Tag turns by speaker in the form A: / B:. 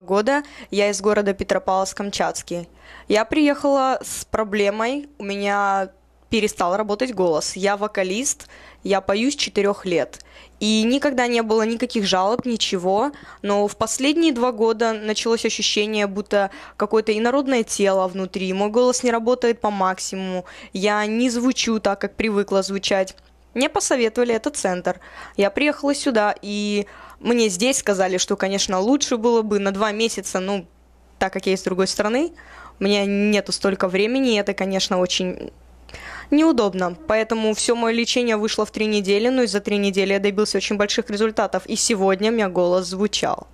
A: года.
B: Я из города Петропавловск-Камчатский. Я приехала с проблемой, у меня перестал работать голос. Я вокалист, я пою с четырех лет. И никогда не было никаких жалоб, ничего. Но в последние два года началось ощущение, будто какое-то инородное тело внутри. Мой голос не работает по максимуму. Я не звучу так, как привыкла звучать. Мне посоветовали этот центр. Я приехала сюда, и мне здесь сказали, что, конечно, лучше было бы на два месяца, ну, так как я из другой страны, у меня нету столько времени, и это, конечно, очень неудобно. Поэтому все мое лечение вышло в три недели, но ну, и за три недели я добился очень больших результатов. И сегодня у меня голос звучал.